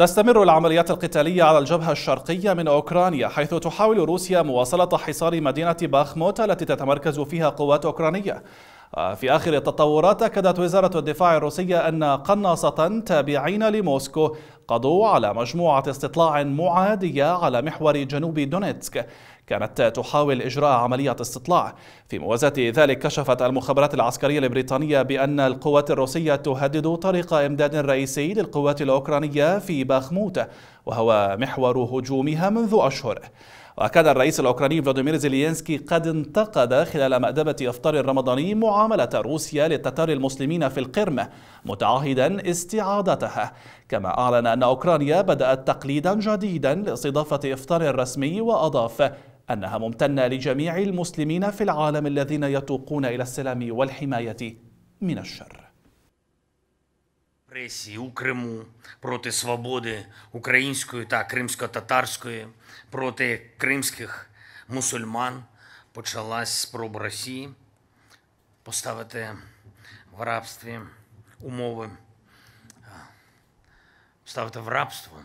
تستمر العمليات القتالية على الجبهة الشرقية من أوكرانيا حيث تحاول روسيا مواصلة حصار مدينة باخموت التي تتمركز فيها قوات أوكرانية آه، في آخر التطورات أكدت وزارة الدفاع الروسية أن قناصة تابعين لموسكو قضوا على مجموعة استطلاع معادية على محور جنوب دونيتسك كانت تحاول إجراء عملية استطلاع في موازاة ذلك كشفت المخابرات العسكرية البريطانية بأن القوات الروسية تهدد طريق إمداد رئيسي للقوات الأوكرانية في باخموت وهو محور هجومها منذ أشهر وأكد الرئيس الأوكراني فلاديمير زيلينسكي قد انتقد خلال مأدبة إفطار الرمضاني معاملة روسيا للتتار المسلمين في القرم متعهدا استعادتها كما أعلن أن أوكرانيا بدأت تقليدا جديدا لاستضافة إفطار رسمي وأضاف أنها ممتنة لجميع المسلمين في العالم الذين يتوقون إلى السلام والحماية من الشر репресії у Криму проти свободи української та кримсько-татарської, проти кримських мусульман почалась спроба Росії поставити в рабстві умови, ставити в рабство.